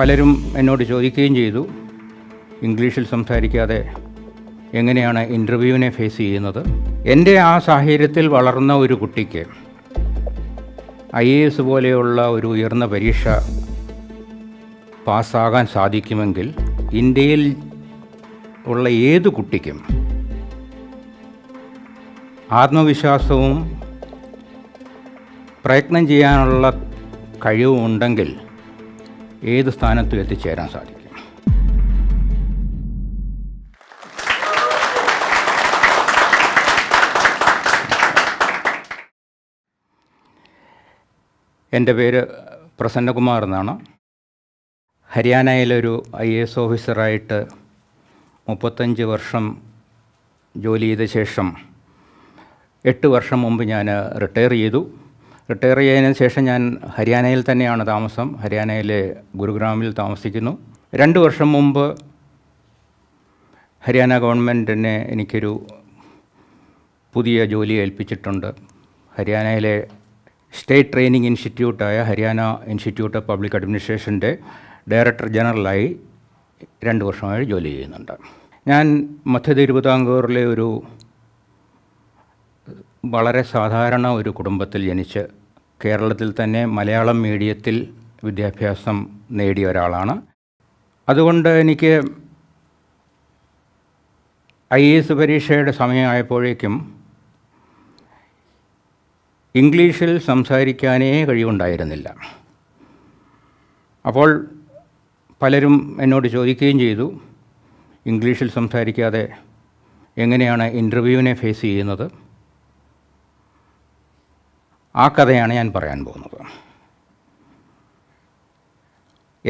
പലരും എന്നോട് ചോദിക്കുകയും ചെയ്തു ഇംഗ്ലീഷിൽ സംസാരിക്കാതെ എങ്ങനെയാണ് ഇൻ്റർവ്യൂവിനെ ഫേസ് ചെയ്യുന്നത് എൻ്റെ ആ സാഹചര്യത്തിൽ വളർന്ന ഒരു കുട്ടിക്ക് ഐ എ എസ് പോലെയുള്ള ഒരു ഉയർന്ന പരീക്ഷ പാസ്സാകാൻ സാധിക്കുമെങ്കിൽ ഇന്ത്യയിൽ ഉള്ള ഏത് കുട്ടിക്കും ആത്മവിശ്വാസവും പ്രയത്നം ചെയ്യാനുള്ള കഴിവുണ്ടെങ്കിൽ ഏത് സ്ഥാനത്തും എത്തിച്ചേരാൻ സാധിക്കും എൻ്റെ പേര് പ്രസന്നകുമാർ എന്നാണ് ഹരിയാനയിലൊരു ഐ എ എസ് ഓഫീസറായിട്ട് മുപ്പത്തഞ്ച് വർഷം ജോലി ചെയ്ത ശേഷം എട്ട് വർഷം മുമ്പ് ഞാൻ റിട്ടയർ ചെയ്തു റിട്ടയർ ചെയ്യുന്നതിന് ശേഷം ഞാൻ ഹരിയാനയിൽ തന്നെയാണ് താമസം ഹരിയാനയിലെ ഗുരുഗ്രാമിൽ താമസിക്കുന്നു രണ്ട് വർഷം മുമ്പ് ഹരിയാന ഗവൺമെൻറ്റിനെ എനിക്കൊരു പുതിയ ജോലി ഏൽപ്പിച്ചിട്ടുണ്ട് ഹരിയാനയിലെ സ്റ്റേറ്റ് ട്രെയിനിങ് ഇൻസ്റ്റിറ്റ്യൂട്ടായ ഹരിയാന ഇൻസ്റ്റിറ്റ്യൂട്ട് ഓഫ് പബ്ലിക് അഡ്മിനിസ്ട്രേഷൻ്റെ ഡയറക്ടർ ജനറലായി രണ്ട് വർഷമായി ജോലി ചെയ്യുന്നുണ്ട് ഞാൻ മധ്യ തിരുവിതാംകൂറിലെ ഒരു വളരെ സാധാരണ ഒരു കുടുംബത്തിൽ ജനിച്ച് കേരളത്തിൽ തന്നെ മലയാളം മീഡിയത്തിൽ വിദ്യാഭ്യാസം നേടിയ ഒരാളാണ് അതുകൊണ്ട് എനിക്ക് ഐ എ എസ് പരീക്ഷയുടെ സമയമായപ്പോഴേക്കും ഇംഗ്ലീഷിൽ സംസാരിക്കാനേ കഴിവുണ്ടായിരുന്നില്ല അപ്പോൾ പലരും എന്നോട് ചോദിക്കുകയും ചെയ്തു ഇംഗ്ലീഷിൽ സംസാരിക്കാതെ എങ്ങനെയാണ് ഇൻ്റർവ്യൂവിനെ ഫേസ് ചെയ്യുന്നത് ആ കഥയാണ് ഞാൻ പറയാൻ പോകുന്നത്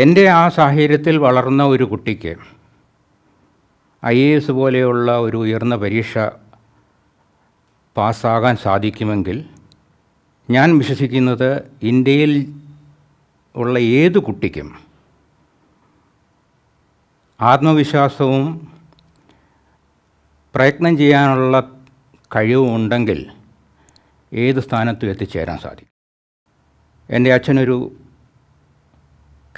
എൻ്റെ ആ സാഹചര്യത്തിൽ വളർന്ന ഒരു കുട്ടിക്ക് ഐ എ എസ് പോലെയുള്ള ഒരു ഉയർന്ന പരീക്ഷ പാസ്സാകാൻ സാധിക്കുമെങ്കിൽ ഞാൻ വിശ്വസിക്കുന്നത് ഇന്ത്യയിൽ ഉള്ള ഏത് കുട്ടിക്കും ആത്മവിശ്വാസവും പ്രയത്നം ചെയ്യാനുള്ള കഴിവും ഉണ്ടെങ്കിൽ ഏത് സ്ഥാനത്തും എത്തിച്ചേരാൻ സാധിക്കും എൻ്റെ അച്ഛനൊരു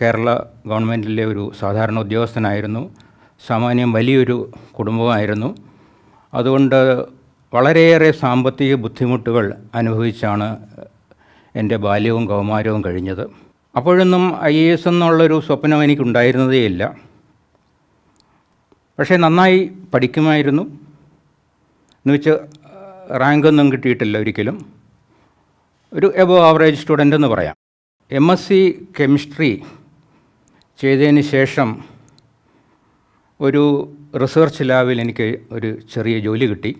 കേരള ഗവൺമെൻറ്റിലെ ഒരു സാധാരണ ഉദ്യോഗസ്ഥനായിരുന്നു സാമാന്യം വലിയൊരു കുടുംബമായിരുന്നു അതുകൊണ്ട് വളരെയേറെ സാമ്പത്തിക ബുദ്ധിമുട്ടുകൾ അനുഭവിച്ചാണ് എൻ്റെ ബാല്യവും കൗമാരവും കഴിഞ്ഞത് അപ്പോഴൊന്നും ഐ എ എസ് എന്നുള്ളൊരു സ്വപ്നം എനിക്കുണ്ടായിരുന്നതേയില്ല പക്ഷേ നന്നായി പഠിക്കുമായിരുന്നു എന്നുവെച്ച് റാങ്കൊന്നും കിട്ടിയിട്ടില്ല ഒരിക്കലും ഒരു എബോ ആവറേജ് സ്റ്റുഡൻ്റ് എന്ന് പറയാം എം എസ് സി കെമിസ്ട്രി ചെയ്തതിന് ശേഷം ഒരു റിസർച്ച് ലാബിൽ എനിക്ക് ഒരു ചെറിയ ജോലി കിട്ടി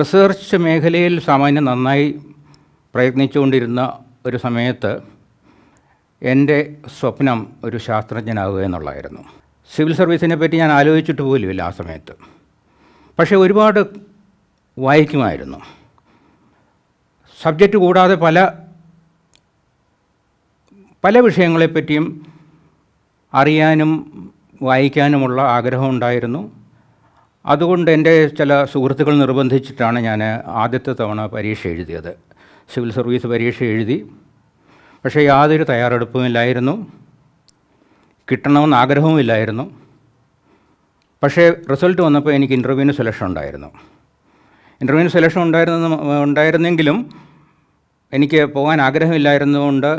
റിസർച്ച് മേഖലയിൽ സാമാന്യം നന്നായി പ്രയത്നിച്ചുകൊണ്ടിരുന്ന ഒരു സമയത്ത് എൻ്റെ സ്വപ്നം ഒരു ശാസ്ത്രജ്ഞനാകുക എന്നുള്ളതായിരുന്നു സിവിൽ സർവീസിനെ പറ്റി ഞാൻ ആലോചിച്ചിട്ട് പോലുമില്ല ആ സമയത്ത് പക്ഷേ ഒരുപാട് വായിക്കുമായിരുന്നു സബ്ജക്റ്റ് കൂടാതെ പല പല വിഷയങ്ങളെപ്പറ്റിയും അറിയാനും വായിക്കാനുമുള്ള ആഗ്രഹം ഉണ്ടായിരുന്നു അതുകൊണ്ട് എൻ്റെ ചില സുഹൃത്തുക്കൾ നിർബന്ധിച്ചിട്ടാണ് ഞാൻ ആദ്യത്തെ തവണ പരീക്ഷ എഴുതിയത് സിവിൽ സർവീസ് പരീക്ഷ എഴുതി പക്ഷേ യാതൊരു തയ്യാറെടുപ്പുമില്ലായിരുന്നു കിട്ടണമെന്ന് ആഗ്രഹവുമില്ലായിരുന്നു പക്ഷേ റിസൾട്ട് വന്നപ്പോൾ എനിക്ക് ഇൻ്റർവ്യൂവിന് സെലക്ഷൻ ഉണ്ടായിരുന്നു ഇൻ്റർവ്യൂവിന് സെലക്ഷൻ ഉണ്ടായിരുന്ന ഉണ്ടായിരുന്നെങ്കിലും എനിക്ക് പോകാൻ ആഗ്രഹമില്ലായിരുന്നുകൊണ്ട്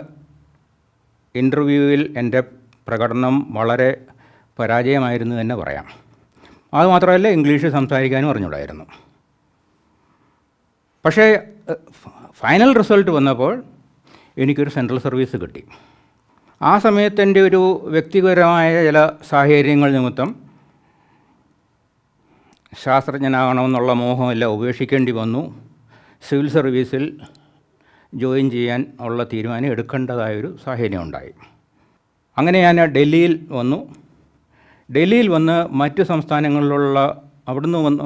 ഇൻ്റർവ്യൂവിൽ എൻ്റെ പ്രകടനം വളരെ പരാജയമായിരുന്നു തന്നെ പറയാം അതുമാത്രമല്ല ഇംഗ്ലീഷ് സംസാരിക്കാനും അറിഞ്ഞൂടായിരുന്നു പക്ഷേ ഫൈനൽ റിസൾട്ട് വന്നപ്പോൾ എനിക്കൊരു സെൻട്രൽ സർവീസ് കിട്ടി ആ സമയത്തെൻ്റെ ഒരു വ്യക്തിപരമായ ചില സാഹചര്യങ്ങൾ നിമിത്തം ശാസ്ത്രജ്ഞനാകണമെന്നുള്ള മോഹമെല്ലാം ഉപേക്ഷിക്കേണ്ടി വന്നു സിവിൽ സർവീസിൽ ജോയിൻ ചെയ്യാൻ ഉള്ള തീരുമാനം എടുക്കേണ്ടതായൊരു സാഹചര്യം ഉണ്ടായി അങ്ങനെ ഞാൻ ഡൽഹിയിൽ വന്നു ഡൽഹിയിൽ വന്ന് മറ്റ് സംസ്ഥാനങ്ങളിലുള്ള അവിടുന്ന് വന്ന്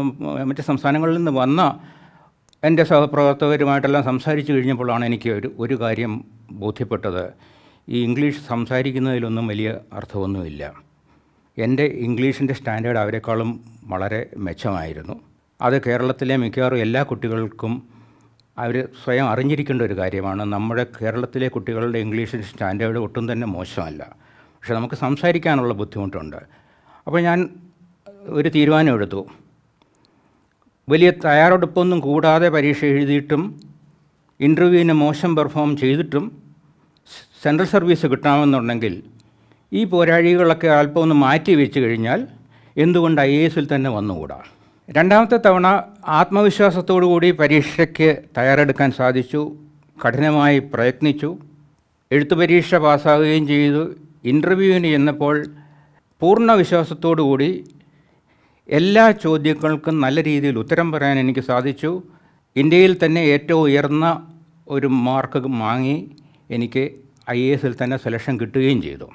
മറ്റ് സംസ്ഥാനങ്ങളിൽ നിന്ന് വന്ന എൻ്റെ സഹപ്രവർത്തകരുമായിട്ടെല്ലാം സംസാരിച്ചു കഴിഞ്ഞപ്പോഴാണ് എനിക്ക് ഒരു ഒരു കാര്യം ബോധ്യപ്പെട്ടത് ഈ ഇംഗ്ലീഷ് സംസാരിക്കുന്നതിലൊന്നും വലിയ അർത്ഥമൊന്നുമില്ല എൻ്റെ ഇംഗ്ലീഷിൻ്റെ സ്റ്റാൻഡേർഡ് അവരെക്കാളും വളരെ മെച്ചമായിരുന്നു അത് കേരളത്തിലെ മിക്കവാറും എല്ലാ കുട്ടികൾക്കും അവർ സ്വയം അറിഞ്ഞിരിക്കേണ്ട ഒരു കാര്യമാണ് നമ്മുടെ കേരളത്തിലെ കുട്ടികളുടെ ഇംഗ്ലീഷിൻ്റെ സ്റ്റാൻഡേർഡ് ഒട്ടും തന്നെ മോശമല്ല പക്ഷെ നമുക്ക് സംസാരിക്കാനുള്ള ബുദ്ധിമുട്ടുണ്ട് അപ്പോൾ ഞാൻ ഒരു തീരുമാനം എടുത്തു വലിയ തയ്യാറെടുപ്പൊന്നും കൂടാതെ പരീക്ഷ എഴുതിയിട്ടും ഇൻ്റർവ്യൂവിന് മോശം പെർഫോം ചെയ്തിട്ടും സെൻട്രൽ സർവീസ് കിട്ടാമെന്നുണ്ടെങ്കിൽ ഈ പോരാഴികളൊക്കെ അല്പം ഒന്ന് മാറ്റി വെച്ച് കഴിഞ്ഞാൽ എന്തുകൊണ്ട് ഐ എ എസിൽ തന്നെ വന്നുകൂടാ രണ്ടാമത്തെ തവണ ആത്മവിശ്വാസത്തോടുകൂടി പരീക്ഷയ്ക്ക് തയ്യാറെടുക്കാൻ സാധിച്ചു കഠിനമായി പ്രയത്നിച്ചു എഴുത്തു പരീക്ഷ പാസ്സാവുകയും ചെയ്തു ഇൻ്റർവ്യൂവിന് ചെന്നപ്പോൾ പൂർണ്ണ വിശ്വാസത്തോടുകൂടി എല്ലാ ചോദ്യങ്ങൾക്കും നല്ല രീതിയിൽ ഉത്തരം പറയാൻ എനിക്ക് സാധിച്ചു ഇന്ത്യയിൽ തന്നെ ഏറ്റവും ഉയർന്ന ഒരു മാർക്ക് വാങ്ങി എനിക്ക് ഐ എ എസിൽ തന്നെ സെലക്ഷൻ കിട്ടുകയും ചെയ്തു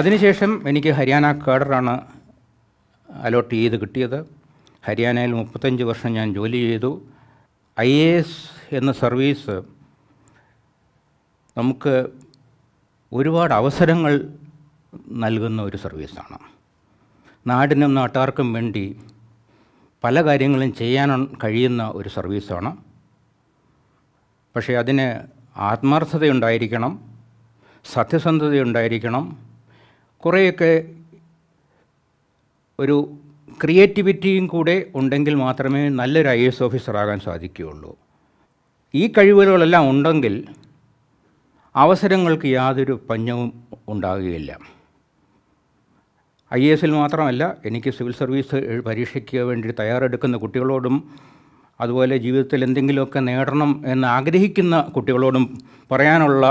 അതിനുശേഷം എനിക്ക് ഹരിയാന കേഡറാണ് അലോട്ട് ചെയ്ത് കിട്ടിയത് ഹരിയാനയിൽ മുപ്പത്തഞ്ച് വർഷം ഞാൻ ജോലി ചെയ്തു ഐ എ എസ് എന്ന സർവീസ് നമുക്ക് ഒരുപാട് അവസരങ്ങൾ നൽകുന്ന ഒരു സർവീസാണ് നാടിനും നാട്ടുകാർക്കും വേണ്ടി പല കാര്യങ്ങളും ചെയ്യാൻ കഴിയുന്ന ഒരു സർവീസാണ് പക്ഷേ അതിന് ആത്മാർത്ഥതയുണ്ടായിരിക്കണം സത്യസന്ധതയുണ്ടായിരിക്കണം കുറേയൊക്കെ ഒരു ക്രിയേറ്റിവിറ്റിയും കൂടെ ഉണ്ടെങ്കിൽ മാത്രമേ നല്ലൊരു ഐ എസ് ഓഫീസറാകാൻ സാധിക്കുകയുള്ളൂ ഈ കഴിവുകളെല്ലാം ഉണ്ടെങ്കിൽ അവസരങ്ങൾക്ക് യാതൊരു പഞ്ഞവും ഉണ്ടാകുകയില്ല ഐ എസിൽ മാത്രമല്ല എനിക്ക് സിവിൽ സർവീസ് പരീക്ഷയ്ക്ക് വേണ്ടി തയ്യാറെടുക്കുന്ന കുട്ടികളോടും അതുപോലെ ജീവിതത്തിൽ എന്തെങ്കിലുമൊക്കെ നേടണം എന്ന് ആഗ്രഹിക്കുന്ന കുട്ടികളോടും പറയാനുള്ള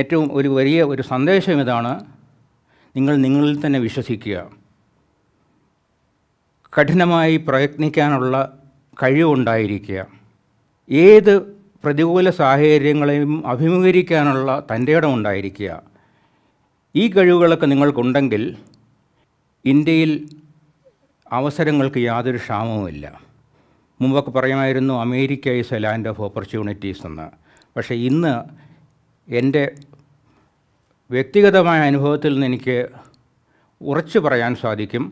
ഏറ്റവും ഒരു വലിയ ഒരു സന്ദേശം ഇതാണ് നിങ്ങൾ നിങ്ങളിൽ തന്നെ വിശ്വസിക്കുക കഠിനമായി പ്രയത്നിക്കാനുള്ള കഴിവുണ്ടായിരിക്കുക ഏത് പ്രതികൂല സാഹചര്യങ്ങളെയും അഭിമുഖീകരിക്കാനുള്ള തൻ്റെ ഇടം ഉണ്ടായിരിക്കുക ഈ കഴിവുകളൊക്കെ നിങ്ങൾക്കുണ്ടെങ്കിൽ ഇന്ത്യയിൽ അവസരങ്ങൾക്ക് യാതൊരു ക്ഷാമവുമില്ല മുമ്പൊക്കെ പറയുമായിരുന്നു America is a land of opportunities എന്ന് പക്ഷേ ഇന്ന് എൻ്റെ വ്യക്തിഗതമായ അനുഭവത്തിൽ നിന്ന് എനിക്ക് ഉറച്ചു പറയാൻ സാധിക്കും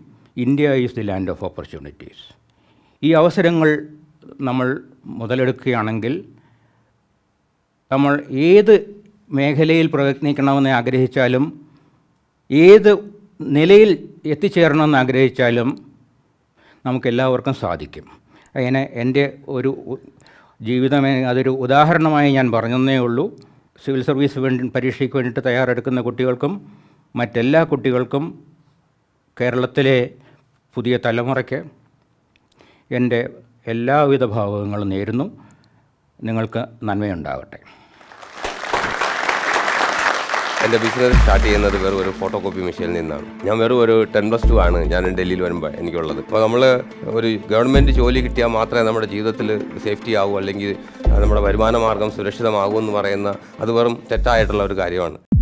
India is the land of opportunities ഈ അവസരങ്ങൾ നമ്മൾ മുതലെടുക്കുകയാണെങ്കിൽ നമ്മൾ ഏത് മേഖലയിൽ പ്രയത്നിക്കണമെന്ന് ആഗ്രഹിച്ചാലും ഏത് നിലയിൽ എത്തിച്ചേരണമെന്ന് ആഗ്രഹിച്ചാലും നമുക്കെല്ലാവർക്കും സാധിക്കും അങ്ങനെ എൻ്റെ ഒരു ജീവിതമേ അതൊരു ഉദാഹരണമായി ഞാൻ പറഞ്ഞതേ ഉള്ളൂ സിവിൽ സർവീസ് വേണ്ടി പരീക്ഷയ്ക്ക് വേണ്ടിയിട്ട് തയ്യാറെടുക്കുന്ന കുട്ടികൾക്കും മറ്റെല്ലാ കുട്ടികൾക്കും കേരളത്തിലെ പുതിയ തലമുറയ്ക്ക് എൻ്റെ എല്ലാവിധ ഭാവങ്ങളും നേരുന്നു നിങ്ങൾക്ക് നന്മയുണ്ടാവട്ടെ എൻ്റെ ബിസിനസ് സ്റ്റാർട്ട് ചെയ്യുന്നത് വെറും ഒരു ഫോട്ടോ കോപ്പി മെഷീനിൽ നിന്നാണ് ഞാൻ വെറും ഒരു ടെൻ പ്ലസ് ടു ആണ് ഞാൻ ഡൽഹിയിൽ വരുമ്പോൾ എനിക്കുള്ളത് അപ്പോൾ നമ്മൾ ഒരു ഗവൺമെൻറ് ജോലി കിട്ടിയാൽ മാത്രമേ നമ്മുടെ ജീവിതത്തിൽ സേഫ്റ്റി ആകൂ അല്ലെങ്കിൽ നമ്മുടെ വരുമാന മാർഗം സുരക്ഷിതമാകൂ എന്ന് പറയുന്ന അത് വെറും തെറ്റായിട്ടുള്ള ഒരു കാര്യമാണ്